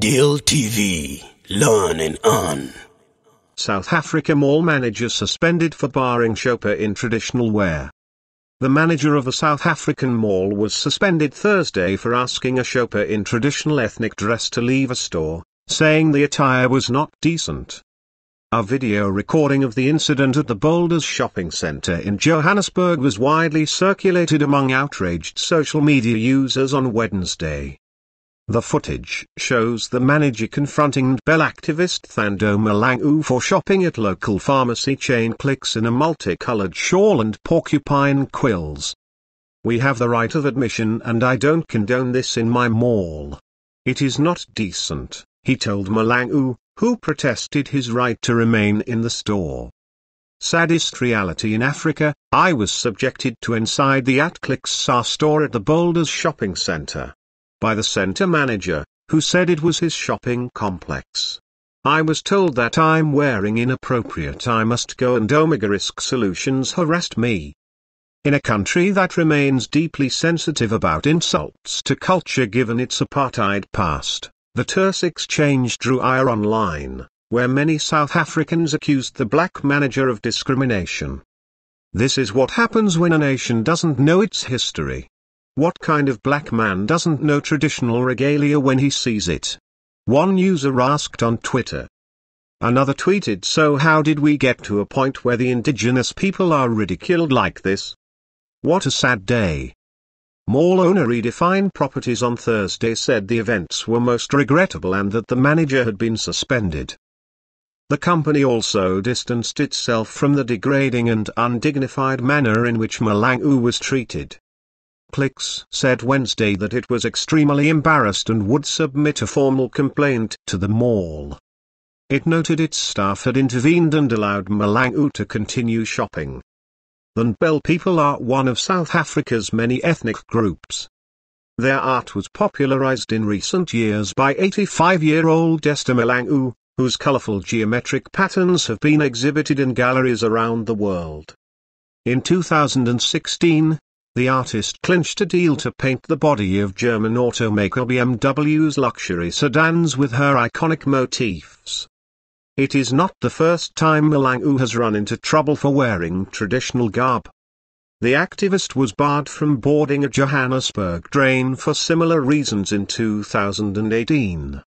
Deal TV, learn and earn. South Africa mall manager suspended for barring shopper in traditional wear. The manager of a South African mall was suspended Thursday for asking a shopper in traditional ethnic dress to leave a store, saying the attire was not decent. A video recording of the incident at the Boulders shopping center in Johannesburg was widely circulated among outraged social media users on Wednesday. The footage shows the manager confronting Bell activist Thando Malangu for shopping at local pharmacy chain Clicks in a multicolored shawl and porcupine quills. We have the right of admission and I don't condone this in my mall. It is not decent, he told Malangu, who protested his right to remain in the store. Saddest reality in Africa, I was subjected to inside the At Clicks Sar store at the Boulders shopping center by the center manager, who said it was his shopping complex. I was told that I'm wearing inappropriate I must go and Omega Risk Solutions harassed me. In a country that remains deeply sensitive about insults to culture given its apartheid past, the terse exchange drew ire online, where many South Africans accused the black manager of discrimination. This is what happens when a nation doesn't know its history. What kind of black man doesn't know traditional regalia when he sees it? One user asked on Twitter. Another tweeted So how did we get to a point where the indigenous people are ridiculed like this? What a sad day. Mall owner Redefine Properties on Thursday said the events were most regrettable and that the manager had been suspended. The company also distanced itself from the degrading and undignified manner in which Malangu was treated. Clix said Wednesday that it was extremely embarrassed and would submit a formal complaint to the mall. It noted its staff had intervened and allowed Malangu to continue shopping. The Bel people are one of South Africa's many ethnic groups. Their art was popularized in recent years by 85-year-old Esther Malangu, whose colorful geometric patterns have been exhibited in galleries around the world. In 2016, the artist clinched a deal to paint the body of German automaker BMW's luxury sedans with her iconic motifs. It is not the first time Malangu has run into trouble for wearing traditional garb. The activist was barred from boarding a Johannesburg train for similar reasons in 2018.